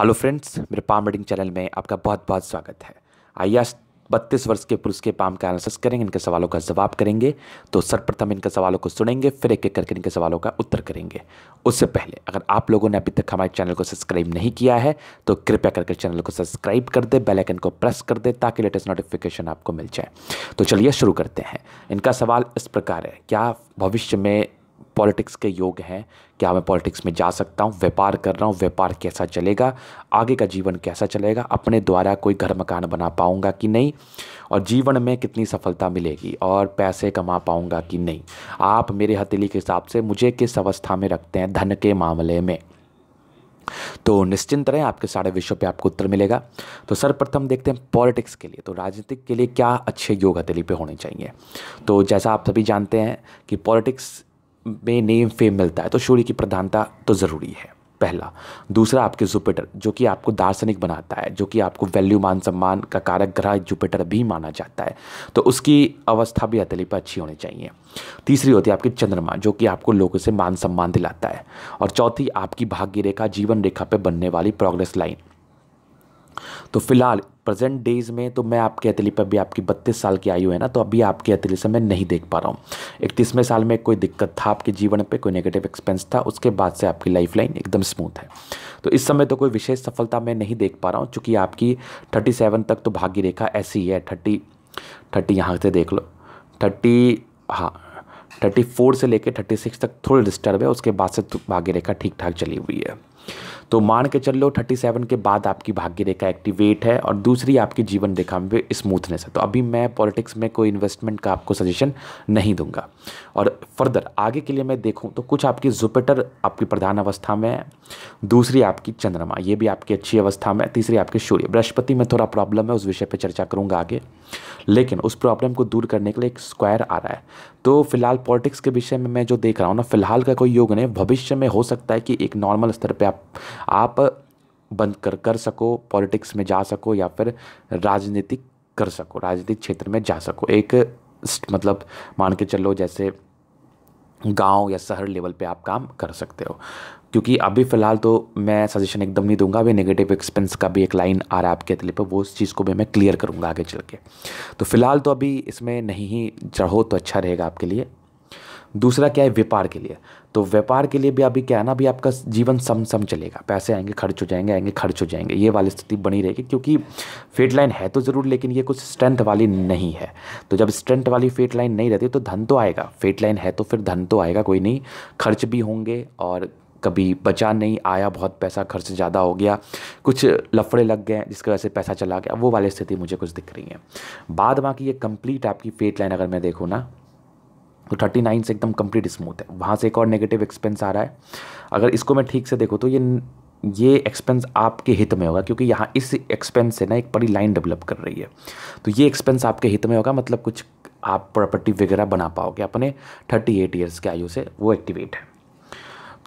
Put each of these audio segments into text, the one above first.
hello friends मेरे palm reading channel में आपका बहुत बहुत स्वागत है आइए आज बत्तीस वर्ष के पुरुष के पाम का एनालिसिस करेंगे इनके सवालों का जवाब करेंगे तो सर्वप्रथम इनके सवालों को सुनेंगे फिर एक एक करके इनके सवालों का उत्तर करेंगे उससे पहले अगर आप लोगों ने अभी तक हमारे चैनल को सब्सक्राइब नहीं किया है तो कृपया करके चैनल को सब्सक्राइब कर दे बेलाइकन को प्रेस कर दे ताकि लेटेस्ट नोटिफिकेशन आपको मिल जाए तो चलिए शुरू करते हैं इनका सवाल इस प्रकार है क्या भविष्य में पॉलिटिक्स के योग हैं क्या मैं पॉलिटिक्स में जा सकता हूँ व्यापार कर रहा हूँ व्यापार कैसा चलेगा आगे का जीवन कैसा चलेगा अपने द्वारा कोई घर मकान बना पाऊँगा कि नहीं और जीवन में कितनी सफलता मिलेगी और पैसे कमा पाऊँगा कि नहीं आप मेरे हथेली के हिसाब से मुझे किस अवस्था में रखते हैं धन के मामले में तो निश्चिंत रहें आपके सारे विषयों पे आपको उत्तर मिलेगा तो सर्वप्रथम देखते हैं पॉलिटिक्स के लिए तो राजनीतिक के लिए क्या अच्छे योग हथेली पे होने चाहिए तो जैसा आप सभी जानते हैं कि पॉलिटिक्स में नेम फेम मिलता है तो सूर्य की प्रधानता तो ज़रूरी है पहला दूसरा आपके जुपिटर जो कि आपको दार्शनिक बनाता है जो कि आपको वैल्यू मान सम्मान का कारक ग्रह जुपिटर भी माना जाता है तो उसकी अवस्था भी अतली पर अच्छी होनी चाहिए तीसरी होती है आपकी चंद्रमा जो कि आपको लोगों से मान सम्मान दिलाता है और चौथी आपकी भाग्य रेखा जीवन रेखा पर बनने वाली प्रोग्रेस लाइन तो फिलहाल प्रेजेंट डेज में तो मैं आपके एथलीट पर भी आपकी बत्तीस साल की आयु है ना तो अभी आपके एथलीट से मैं नहीं देख पा रहा हूँ इकतीसवें साल में कोई दिक्कत था आपके जीवन पर कोई नेगेटिव एक्सपेंस था उसके बाद से आपकी लाइफ लाइन एकदम स्मूथ है तो इस समय तो कोई विशेष सफलता मैं नहीं देख पा रहा हूँ चूँकि आपकी थर्टी सेवन तक तो भाग्य रेखा ऐसी ही है थर्टी थर्टी यहाँ से देख लो थर्टी हाँ थर्टी फोर से लेकर थर्टी सिक्स तक थोड़ी डिस्टर्ब है उसके बाद से तो भाग्य रेखा ठीक ठाक चली हुई है तो मान के चल लो थर्टी सेवन के बाद आपकी भाग्य रेखा एक्टिवेट है और दूसरी आपकी जीवन रेखा में स्मूथनेस है तो अभी मैं पॉलिटिक्स में कोई इन्वेस्टमेंट का आपको सजेशन नहीं दूंगा और फर्दर आगे के लिए मैं देखूँ तो कुछ आपकी जुपिटर आपकी प्रधान अवस्था में है दूसरी आपकी चंद्रमा ये भी आपकी अच्छी अवस्था में तीसरी आपकी सूर्य बृहस्पति में थोड़ा प्रॉब्लम है उस विषय पर चर्चा करूँगा आगे लेकिन उस प्रॉब्लम को दूर करने के लिए एक स्क्वायर आ रहा है तो फिलहाल पॉलिटिक्स के विषय में मैं जो देख रहा हूँ ना फिलहाल का कोई योग नहीं भविष्य में हो सकता है कि एक नॉर्मल स्तर पर आप आप बंद कर कर सको पॉलिटिक्स में जा सको या फिर राजनीतिक कर सको राजनीतिक क्षेत्र में जा सको एक मतलब मान के चलो जैसे गांव या शहर लेवल पे आप काम कर सकते हो क्योंकि अभी फ़िलहाल तो मैं सजेशन एकदम नहीं दूंगा अभी नेगेटिव एक्सपेंस का भी एक लाइन आ रहा है आपके अतले पर वो उस चीज़ को भी मैं क्लियर करूँगा आगे चल के तो फ़िलहाल तो अभी इसमें नहीं ही चढ़ो तो अच्छा रहेगा आपके लिए दूसरा क्या है व्यापार के लिए तो व्यापार के लिए भी अभी क्या है ना अभी आपका जीवन सम सम चलेगा पैसे आएंगे खर्च हो जाएंगे आएंगे खर्च हो जाएंगे ये वाली स्थिति बनी रहेगी क्योंकि फेट लाइन है तो ज़रूर लेकिन ये कुछ स्ट्रेंथ वाली नहीं है तो जब स्ट्रेंथ वाली फेट लाइन नहीं रहती तो धन तो आएगा फेट लाइन है तो फिर धन तो आएगा कोई नहीं खर्च भी होंगे और कभी बचा नहीं आया बहुत पैसा खर्च ज़्यादा हो गया कुछ लफड़े लग गए जिसकी वजह से पैसा चला गया वो वाली स्थिति मुझे कुछ दिख रही है बाद बाकी ये कंप्लीट आपकी फेट लाइन अगर मैं देखूँ ना तो थर्टी नाइन से एकदम कंप्लीट स्मूथ है वहाँ से एक और नेगेटिव एक्सपेंस आ रहा है अगर इसको मैं ठीक से देखूँ तो ये ये एक्सपेंस आपके हित में होगा क्योंकि यहाँ इस एक्सपेंस से ना एक बड़ी लाइन डेवलप कर रही है तो ये एक्सपेंस आपके हित में होगा मतलब कुछ आप प्रॉपर्टी वगैरह बना पाओगे अपने थर्टी एट ईयर्स के आयु से वो एक्टिवेट है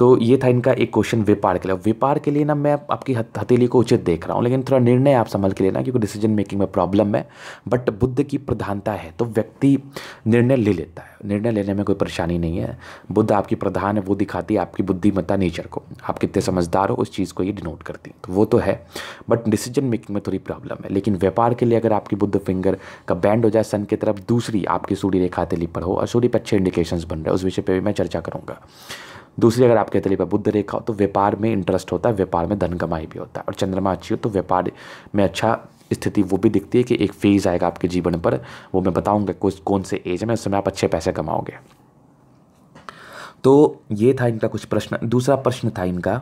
तो ये था इनका एक क्वेश्चन व्यापार के लिए व्यापार के लिए ना मैं आपकी हथेली को उचित देख रहा हूँ लेकिन थोड़ा निर्णय आप संभल के लेना क्योंकि डिसीजन मेकिंग में प्रॉब्लम है बट बुद्ध की प्रधानता है तो व्यक्ति निर्णय ले लेता है निर्णय लेने में कोई परेशानी नहीं है बुद्ध आपकी प्रधान है वो दिखाती है आपकी बुद्धिमत्ता नेचर को आप कितने समझदार हो उस चीज़ को ये डिनोट करती है तो वो तो है बट डिसीजन मेकिंग में थोड़ी प्रॉब्लम है लेकिन व्यापार के लिए अगर आपकी बुद्ध फिंगर का बैंड हो जाए सन की तरफ दूसरी आपकी सूर्य रेखा तेली पर हो और सूर्य पर अच्छे इंडिकेशन बन रहे हैं उस विषय पर भी मैं चर्चा करूँगा दूसरी अगर आपके तरीके पर बुद्ध रेखा हो तो व्यापार में इंटरेस्ट होता है व्यापार में धन कमाई भी होता है और चंद्रमा अच्छी हो तो व्यापार में अच्छा स्थिति वो भी दिखती है कि एक फेज़ आएगा आपके जीवन पर वो मैं बताऊँगा कुछ कौन से एज में उस समय आप अच्छे पैसे कमाओगे तो ये था इनका कुछ प्रश्न दूसरा प्रश्न था इनका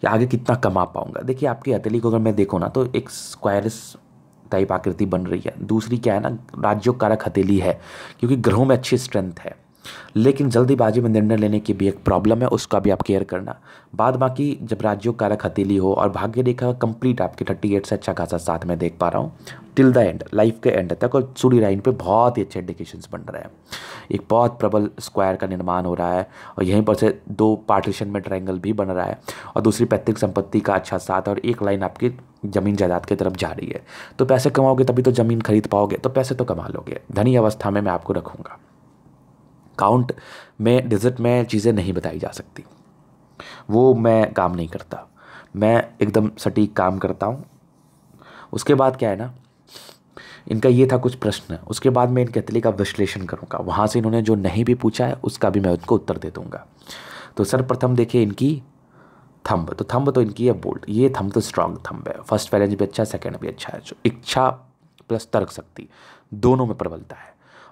कि आगे कितना कमा पाऊँगा देखिए आपकी हथेली को अगर मैं देखूँ ना तो एक स्क्वायर टाइप आकृति बन रही है दूसरी क्या है ना राज्यों कारक हथेली है क्योंकि ग्रहों में अच्छी स्ट्रेंथ है लेकिन जल्दीबाजी में निर्णय लेने की भी एक प्रॉब्लम है उसका भी आप केयर करना बाद बाकी जब राज्यों कारक हथेली हो और भाग्य रेखा कंप्लीट आपके थर्टी एट से अच्छा खासा साथ में देख पा रहा हूँ टिल द एंड लाइफ के एंड तक और सूर्य लाइन पे बहुत ही अच्छे इंडिकेशंस बन रहे हैं एक बहुत प्रबल स्क्वायर का निर्माण हो रहा है और यहीं पर से दो पार्टीशन में ट्राइंगल भी बन रहा है और दूसरी पैतृक संपत्ति का अच्छा साथ और एक लाइन आपकी ज़मीन जायदाद की तरफ जा रही है तो पैसे कमाओगे तभी तो ज़मीन खरीद पाओगे तो पैसे तो कमा लोगे धनी अवस्था में मैं आपको रखूँगा काउंट में डिजिट में चीज़ें नहीं बताई जा सकती वो मैं काम नहीं करता मैं एकदम सटीक काम करता हूँ उसके बाद क्या है ना इनका ये था कुछ प्रश्न उसके बाद मैं इनके कहतली का विश्लेषण करूँगा वहाँ से इन्होंने जो नहीं भी पूछा है उसका भी मैं उनको उत्तर दे दूँगा तो सर्वप्रथम देखिए इनकी थंब तो थंब तो इनकी है बोल्ड ये थंब तो स्ट्रांग थंब है फर्स्ट बैलेंस भी अच्छा सेकेंड भी अच्छा है जो इच्छा प्लस तर्क शक्ति दोनों में प्रबलता है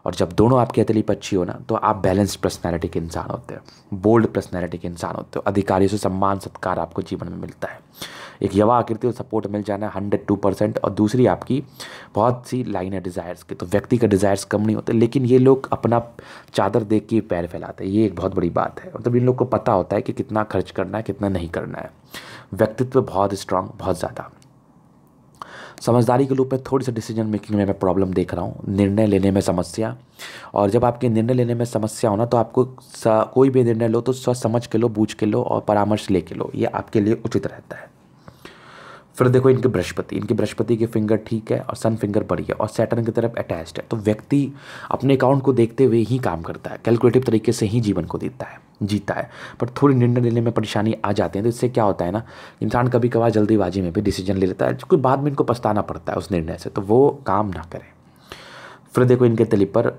और जब दोनों आपकी एथलीप अच्छी हो ना तो आप बैलेंस्ड पर्सनैलिटी के इंसान होते हो बोल्ड पर्सनैलिटी के इंसान होते हो अधिकारियों से सम्मान सत्कार आपको जीवन में मिलता है एक यवा आकृति और सपोर्ट मिल जाना हंड्रेड टू परसेंट और दूसरी आपकी बहुत सी लाइन है डिज़ायर्स की तो व्यक्ति का डिज़ायर्स कम नहीं होते लेकिन ये लोग अपना चादर देख के पैर फैलाते हैं ये एक बहुत बड़ी बात है मतलब इन लोग को पता होता है कि कितना खर्च करना है कितना नहीं करना है व्यक्तित्व बहुत स्ट्रांग बहुत ज़्यादा समझदारी के रूप में थोड़ी सी डिसीजन मेकिंग में मैं प्रॉब्लम देख रहा हूँ निर्णय लेने में समस्या और जब आपके निर्णय लेने में समस्या हो ना तो आपको कोई भी निर्णय लो तो सोच समझ के लो बूझ के लो और परामर्श ले के लो ये आपके लिए उचित रहता है फिर देखो इनके बृहस्पति इनके बृहस्पति के फिंगर ठीक है और सन फिंगर बढ़िया और सैटर्न की तरफ अटैच्ड है तो व्यक्ति अपने अकाउंट को देखते हुए ही काम करता है कैलकुलेटिव तरीके से ही जीवन को देता है जीता है पर थोड़ी निर्णय लेने में परेशानी आ जाती है तो इससे क्या होता है ना इंसान कभी कभार जल्दीबाजी में भी डिसीजन ले लेता है कोई बाद में इनको पछताना पड़ता है उस निर्णय से तो वो काम ना करें फिर देखो इनके तली पर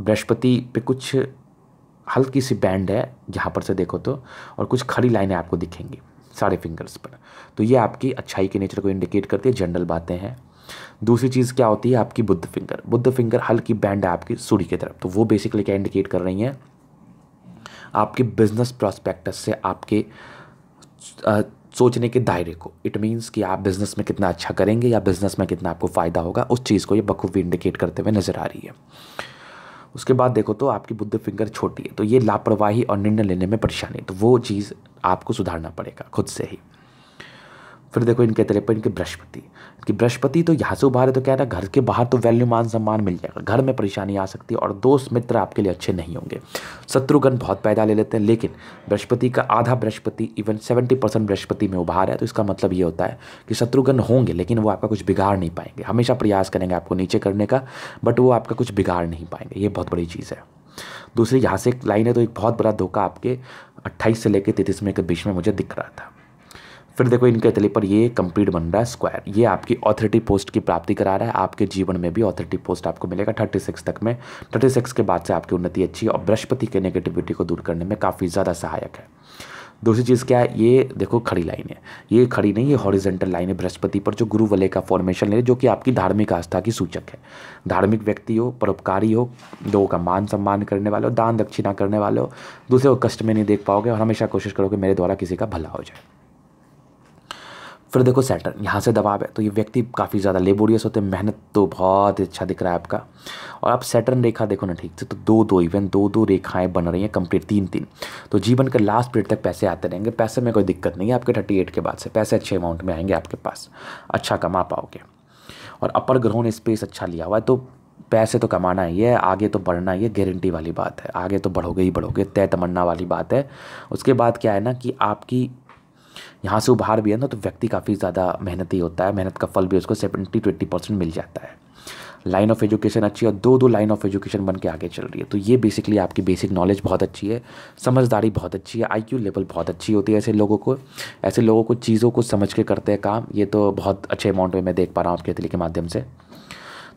बृहस्पति पे कुछ हल्की सी बैंड है यहाँ पर से देखो तो और कुछ खड़ी लाइनें आपको दिखेंगी सारे फिंगर्स पर तो ये आपकी अच्छाई के नेचर को इंडिकेट करती है जनरल बातें हैं दूसरी चीज़ क्या होती है आपकी बुद्ध फिंगर बुद्ध फिंगर हल्की बैंड है आपकी सूर्य की तरफ तो वो बेसिकली क्या इंडिकेट कर रही हैं आपके बिजनेस प्रॉस्पेक्टस से आपके सोचने के दायरे को इट मीन्स कि आप बिज़नेस में कितना अच्छा करेंगे या बिज़नेस में कितना आपको फ़ायदा होगा उस चीज़ को ये बखूबी इंडिकेट करते हुए नज़र आ रही है उसके बाद देखो तो आपकी बुद्ध फिंगर छोटी है तो ये लापरवाही और निर्णय लेने में परेशानी तो वो चीज़ आपको सुधारना पड़ेगा खुद से ही फिर देखो इनके तरह पर इनके बृहस्पति कि बृहस्पति तो यहाँ से उभारे तो क्या ना घर के बाहर तो वैल्यू मान सम्मान मिल जाएगा घर में परेशानी आ सकती है और दोस्त मित्र आपके लिए अच्छे नहीं होंगे शत्रुघ्न बहुत पैदा ले लेते हैं लेकिन बृहस्पति का आधा Brihaspati even seventy percent Brihaspati में उभार है तो इसका मतलब ये होता है कि शत्रुघ्न होंगे लेकिन वो आपका कुछ बिगाड़ नहीं पाएंगे हमेशा प्रयास करेंगे आपको नीचे करने का बट वो आपका कुछ बिगाड़ नहीं पाएंगे ये बहुत बड़ी चीज़ है दूसरी यहाँ से एक लाइन है तो एक बहुत बड़ा धोखा आपके 28 से लेकर तैतीस में के बीच में मुझे दिख रहा था फिर देखो इनके तले पर ये कंप्लीट बन रहा है स्क्वायर ये आपकी ऑथोरिटी पोस्ट की प्राप्ति करा रहा है आपके जीवन में भी ऑथोरिटी पोस्ट आपको मिलेगा थर्टी सिक्स तक में थर्टी सिक्स के बाद से आपकी उन्नति अच्छी है और बृहस्पति के नेगेटिविटी को दूर करने में काफ़ी ज़्यादा सहायक है दूसरी चीज़ क्या है ये देखो खड़ी लाइन है ये खड़ी नहीं ये हॉरिजेंटल लाइन है बृहस्पति पर जो गुरु वलय का फॉर्मेशन ले जो कि आपकी धार्मिक आस्था की सूचक है धार्मिक व्यक्ति हो परोपकारी हो लोगों का मान सम्मान करने वाले हो दान दक्षिणा करने वाले हो दूसरे को कष्ट में नहीं देख पाओगे और हमेशा कोशिश करोगे मेरे द्वारा किसी का भला हो जाए फिर देखो सैटर्न यहाँ से दबाव है तो ये व्यक्ति काफ़ी ज़्यादा लेबोरियस होते हैं मेहनत तो बहुत अच्छा दिख रहा है आपका और आप सैटर्न रेखा देखो ना ठीक से तो दो दो इवन दो दो रेखाएं बन रही हैं कंप्लीट तीन तीन तो जीवन के लास्ट पीरियड तक पैसे आते रहेंगे पैसे में कोई दिक्कत नहीं है आपके थर्टी एट के बाद से पैसे अच्छे अमाउंट में आएंगे आपके पास अच्छा कमा पाओगे और अपर ग्रहों ने स्पेस अच्छा लिया हुआ है तो पैसे तो कमाना ही है आगे तो बढ़ना ही है गारंटी वाली बात है आगे तो बढ़ोगे ही बढ़ोगे तय तमन्ना वाली बात है उसके बाद क्या है ना कि आपकी यहाँ से उभार भी है ना तो व्यक्ति काफ़ी ज़्यादा मेहनती होता है मेहनत का फल भी उसको सेवेंटी ट्वेंटी परसेंट मिल जाता है लाइन ऑफ एजुकेशन अच्छी है दो दो लाइन ऑफ एजुकेशन बन के आगे चल रही है तो ये बेसिकली आपकी बेसिक नॉलेज बहुत अच्छी है समझदारी बहुत अच्छी है आईक्यू लेवल बहुत अच्छी होती है ऐसे लोगों को ऐसे लोगों को चीज़ों को समझ के करते हैं काम ये तो बहुत अच्छे अमाउंट में मैं देख पा रहा हूँ आपके दिल के माध्यम से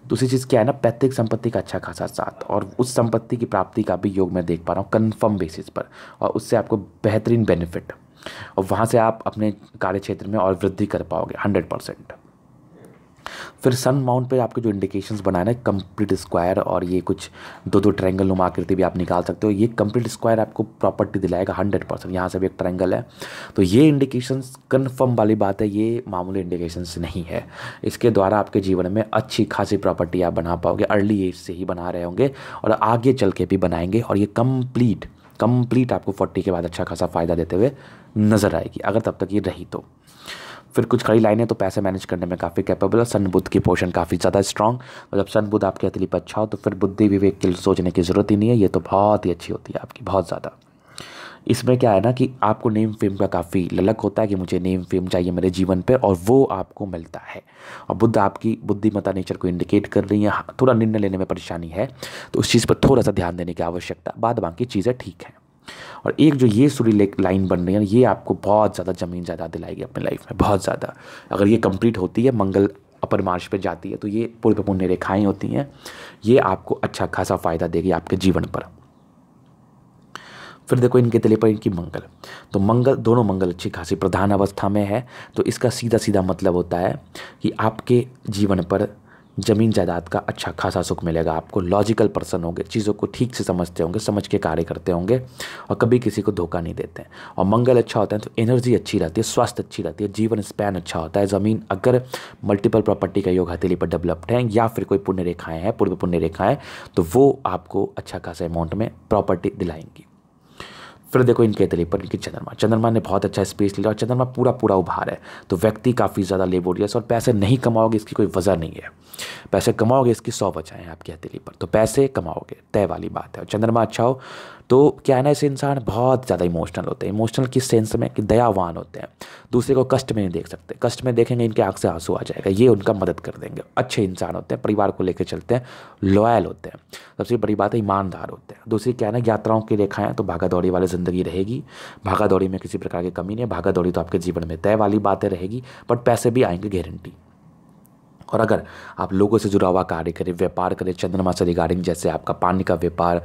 दूसरी चीज़ क्या है ना पैतृक संपत्ति का अच्छा खासा साथ और उस संपत्ति की प्राप्ति का भी योग मैं देख पा रहा हूँ कन्फर्म बेसिस पर और उससे आपको बेहतरीन बेनिफिट और वहाँ से आप अपने कार्य क्षेत्र में और वृद्धि कर पाओगे हंड्रेड परसेंट फिर सन माउंट पे आपके जो इंडिकेशंस बनाए ना कंप्लीट स्क्वायर और ये कुछ दो दो ट्रायंगल नुमा आकृति भी आप निकाल सकते हो ये कंप्लीट स्क्वायर आपको प्रॉपर्टी दिलाएगा हंड्रेड परसेंट यहाँ से भी एक ट्रायंगल है तो ये इंडिकेशंस कन्फर्म वाली बात है ये मामूली इंडिकेशंस नहीं है इसके द्वारा आपके जीवन में अच्छी खासी प्रॉपर्टी आप बना पाओगे अर्ली एज से ही बना रहे होंगे और आगे चल के भी बनाएंगे और ये कम्प्लीट कंप्लीट आपको फोर्टी के बाद अच्छा खासा फ़ायदा देते हुए नज़र आएगी अगर तब तक ये रही तो फिर कुछ खड़ी लाइनें तो पैसे मैनेज करने में काफ़ी कैपेबल है सन बुद्ध की पोर्शन काफ़ी ज़्यादा स्ट्रॉन्ग और जब सन बुद्ध आपके अतिलीप अच्छा हो तो फिर बुद्धि विवेक के सोचने की ज़रूरत ही नहीं है ये तो बहुत ही अच्छी होती है आपकी बहुत ज़्यादा इसमें क्या है ना कि आपको नेम फेम का काफ़ी ललक होता है कि मुझे नेम फेम चाहिए मेरे जीवन पर और वो आपको मिलता है और बुद्ध आपकी बुद्धिमता नेचर को इंडिकेट कर रही है हाँ, थोड़ा निर्णय लेने में परेशानी है तो उस चीज़ पर थोड़ा सा ध्यान देने की आवश्यकता बाद बाकी चीज़ें ठीक हैं और एक जो ये सुरीले लाइन बन रही है ये आपको बहुत ज़्यादा ज़मीन ज़्यादा दिलाएगी अपने लाइफ में बहुत ज़्यादा अगर ये कंप्लीट होती है मंगल अपर मार्च पे जाती है तो ये पूर्व पुण्य रेखाएँ होती हैं ये आपको अच्छा खासा फ़ायदा देगी आपके जीवन पर फिर देखो इनके तले पर इनकी मंगल तो मंगल दोनों मंगल अच्छी खासी प्रधान अवस्था में है तो इसका सीधा सीधा मतलब होता है कि आपके जीवन पर ज़मीन जायदाद का अच्छा खासा सुख मिलेगा आपको लॉजिकल पर्सन होंगे चीज़ों को ठीक से समझते होंगे समझ के कार्य करते होंगे और कभी किसी को धोखा नहीं देते हैं और मंगल अच्छा होता है तो एनर्जी अच्छी रहती है स्वास्थ्य अच्छी रहती है जीवन स्पैन अच्छा होता है ज़मीन अगर मल्टीपल प्रॉपर्टी का योग हथेली पर डेवलप्ड है या फिर कोई पुण्य रेखाएँ हैं पूर्व पुण्य रेखाएँ तो वो आपको अच्छा खासा अमाउंट में प्रॉपर्टी दिलाएंगी फिर देखो इनके पर इनकी चंद्रमा चंद्रमा ने बहुत अच्छा स्पेस लिया और चंद्रमा पूरा पूरा उभार है तो व्यक्ति काफ़ी ज़्यादा लेबोरियस और पैसे नहीं कमाओगे इसकी कोई वजह नहीं है पैसे कमाओगे इसकी सौ वजह है आपकी हथेली पर तो पैसे कमाओगे तय वाली बात है और चंद्रमा अच्छा हो तो क्या है ना ऐसे इंसान बहुत ज़्यादा इमोशनल होते हैं इमोशनल किस सेंस में कि दयावान होते हैं दूसरे को कष्ट में नहीं देख सकते कष्ट में देखेंगे इनके आँख से आंसू आ जाएगा ये उनका मदद कर देंगे अच्छे इंसान होते हैं परिवार को लेकर चलते हैं लॉयल होते हैं सबसे बड़ी बात है ईमानदार होते हैं दूसरी क्या है ना यात्राओं की रेखाएँ तो भागा दौड़ी वाले जिंदगी ज़िंदगी रहेगी भागा दौड़ी में किसी प्रकार की कमी नहीं है भागा दौड़ी तो आपके जीवन में तय वाली बातें रहेगी बट पैसे भी आएंगे गारंटी और अगर आप लोगों से जुड़ा हुआ कार्य करें व्यापार करें चंद्रमा से रिगार्डिंग जैसे आपका पानी का व्यापार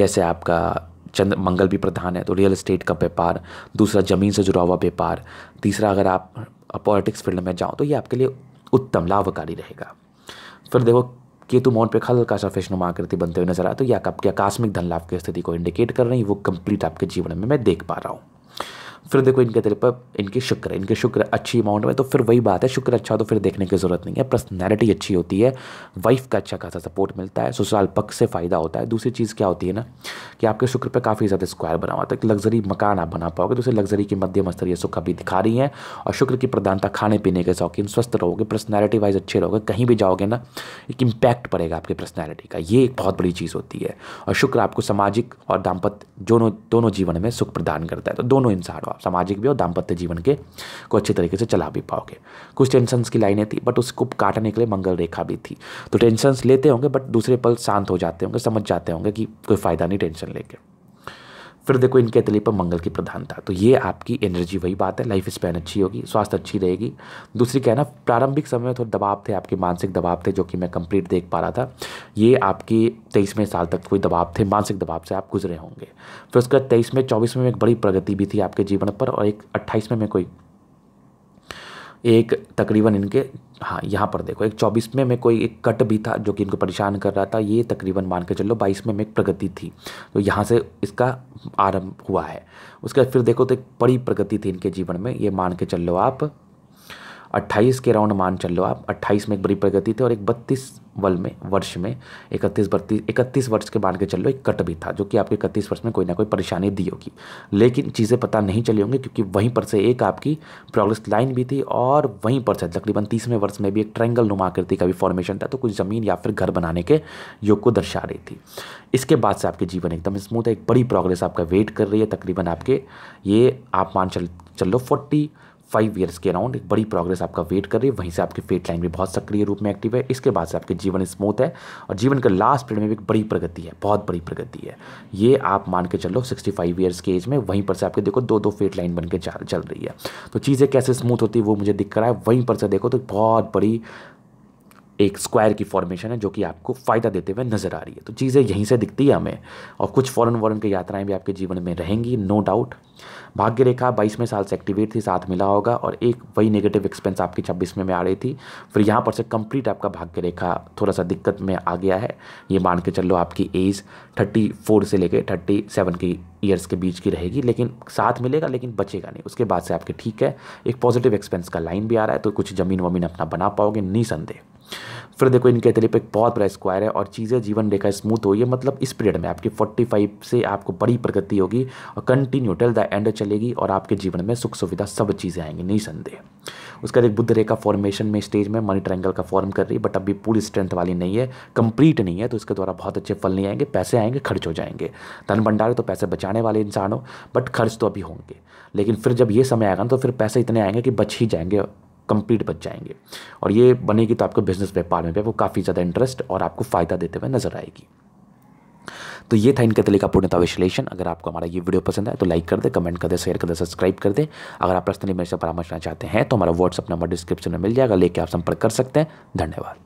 जैसे आपका चंद्र मंगल भी प्रधान है तो रियल एस्टेट का व्यापार दूसरा ज़मीन से जुड़ा हुआ व्यापार तीसरा अगर आप पॉलिटिक्स फील्ड में जाओ तो ये आपके लिए उत्तम लाभकारी रहेगा फिर देखो केतु मौन पर हल्का सा फिशनुमा आकृति बनते हुए नजर आते तो आपके आकस्मिक धन लाभ की स्थिति को इंडिकेट कर रही है वो कंप्लीट आपके जीवन में मैं देख पा रहा हूँ फिर देखो इनके दिल पर इनकी शुक्र है इनके शुक्र अच्छी अमाउंट में तो फिर वही बात है शुक्र अच्छा तो फिर देखने की ज़रूरत नहीं है पर्सनैलिटी अच्छी होती है वाइफ का अच्छा खासा सपोर्ट मिलता है ससुराल पक्ष से फ़ायदा होता है दूसरी चीज़ क्या होती है ना कि आपके शुक्र पर काफ़ी ज़्यादा स्क्वायर बना हुआ था तो एक लग्जरी मकान आप बना पाओगे तो उसे लग्जरी की मध्यम स्तरीय सुख अभी दिखा रही है और शुक्र की प्रधानता खाने पीने के शौकीन स्वस्थ रहोगे पर्सनैलिटी वाइज अच्छे रहोगे कहीं भी जाओगे ना एक इम्पैक्ट पड़ेगा आपकी पर्सनैलिटी का ये एक बहुत बड़ी चीज़ होती है और शुक्र आपको सामाजिक और दाम्पत्य दोनों दोनों जीवन में सुख प्रदान करता है तो दोनों इंसान हो सामाजिक भी और दाम्पत्य जीवन के को अच्छे तरीके से चला भी पाओगे कुछ टेंशंस की लाइनें थी बट उसको काटने के लिए मंगल रेखा भी थी तो टेंशंस लेते होंगे बट दूसरे पल शांत हो जाते होंगे समझ जाते होंगे कि कोई फ़ायदा नहीं टेंशन लेके फिर देखो इनके तले पर मंगल की प्रधानता तो ये आपकी एनर्जी वही बात है लाइफ स्पैन अच्छी होगी स्वास्थ्य अच्छी रहेगी दूसरी क्या है ना प्रारंभिक समय में थोड़े दबाव थे आपके मानसिक दबाव थे जो कि मैं कंप्लीट देख पा रहा था ये आपके तेईसवें साल तक कोई दबाव थे मानसिक दबाव से आप गुजरे होंगे फिर उसके बाद तेईस में चौबीस में एक बड़ी प्रगति भी थी आपके जीवन पर और एक अट्ठाईस में कोई एक तकरीबन इनके हाँ यहाँ पर देखो एक चौबीस में में कोई एक कट भी था जो कि इनको परेशान कर रहा था ये तकरीबन मान के चलो बाईस में में एक प्रगति थी तो यहाँ से इसका आरंभ हुआ है उसके बाद फिर देखो तो एक बड़ी प्रगति थी इनके जीवन में ये मान के चल लो आप 28 के राउंड मान चल लो आप 28 में एक बड़ी प्रगति थी और एक 32 वल में वर्ष में 31 बत्तीस इकतीस वर्ष के मान के चल लो एक कट भी था जो कि आपके इकतीस वर्ष में कोई ना कोई परेशानी दी होगी लेकिन चीज़ें पता नहीं चली होंगी क्योंकि वहीं पर से एक आपकी प्रोग्रेस लाइन भी थी और वहीं पर से तकरीबन तीसवें वर्ष में भी एक ट्रैंगल नुमा का भी फॉर्मेशन था तो कुछ ज़मीन या फिर घर बनाने के योग को दर्शा रही थी इसके बाद से आपके जीवन एकदम स्मूथ है एक बड़ी प्रोग्रेस आपका वेट कर रही है तकरीबन आपके ये आप मान चल चलो फोर्टी फाइव ईयर्स के अराउंड एक बड़ी प्रोग्रेस आपका वेट कर रही है वहीं से आपकी फेट लाइन भी बहुत सक्रिय रूप में एक्टिव है इसके बाद से आपके जीवन स्मूथ है और जीवन का लास्ट पीरियड में भी एक बड़ी प्रगति है बहुत बड़ी प्रगति है ये आप मान के चलो सिक्सटी फाइव ईयर्स के एज में वहीं पर से आपके देखो दो दो फेट लाइन बन के चल रही है तो चीज़ें कैसे स्मूथ होती है वो मुझे दिख रहा है वहीं पर से देखो तो बहुत बड़ी एक स्क्वायर की फॉर्मेशन है जो कि आपको फ़ायदा देते हुए नज़र आ रही है तो चीज़ें यहीं से दिखती है हमें और कुछ फ़ौरन वॉरन की यात्राएं भी आपके जीवन में रहेंगी नो डाउट भाग्य रेखा बाईसवें साल से एक्टिवेट थी साथ मिला होगा और एक वही नेगेटिव एक्सपेंस आपकी छब्बीसवें में आ रही थी फिर यहाँ पर से कंप्लीट आपका भाग्य रेखा थोड़ा सा दिक्कत में आ गया है ये मान के चल लो आपकी एज थर्टी फोर से लेकर थर्टी सेवन की ईयर्स के बीच की रहेगी लेकिन साथ मिलेगा लेकिन बचेगा नहीं उसके बाद से आपके ठीक है एक पॉजिटिव एक्सपेंस का लाइन भी आ रहा है तो कुछ ज़मीन वमीन अपना बना पाओगे निसंदेह फिर देखो इनके अतिरिक्त एक बहुत बड़ा स्क्वायर है और चीज़ें जीवन रेखा स्मूथ हो है मतलब इस पीरियड में आपकी 45 से आपको बड़ी प्रगति होगी और कंटिन्यू टिल द एंड चलेगी और आपके जीवन में सुख सुविधा सब चीज़ें आएंगी नहीं संदेह उसके बाद बुद्ध रेखा फॉर्मेशन में स्टेज में मनी ट्रैंगल का फॉर्म कर रही है बट अभी पूरी स्ट्रेंथ वाली नहीं है कंप्लीट नहीं है तो इसके द्वारा बहुत अच्छे फल नहीं आएंगे पैसे आएंगे खर्च हो जाएंगे धन भंडारे तो पैसे बचाने वाले इंसान हो बट खर्च तो अभी होंगे लेकिन फिर जब ये समय आएगा ना तो फिर पैसे इतने आएंगे कि बच ही जाएंगे कंप्लीट बच जाएंगे और ये बनेगी तो आपको बिजनेस व्यापार में भी आपको काफ़ी ज़्यादा इंटरेस्ट और आपको फ़ायदा देते हुए नजर आएगी तो ये था इनके तले का पूर्णता विश्लेषण अगर आपको हमारा ये वीडियो पसंद है तो लाइक कर दे कमेंट कर दे शेयर कर दे सब्सक्राइब कर दे अगर आप पर्सनली मेरे से परामर्श चाहते हैं तो हमारा व्हाट्सअप नंबर डिस्क्रिप्शन में मिल जाएगा लेके आप संपर्क कर सकते हैं धन्यवाद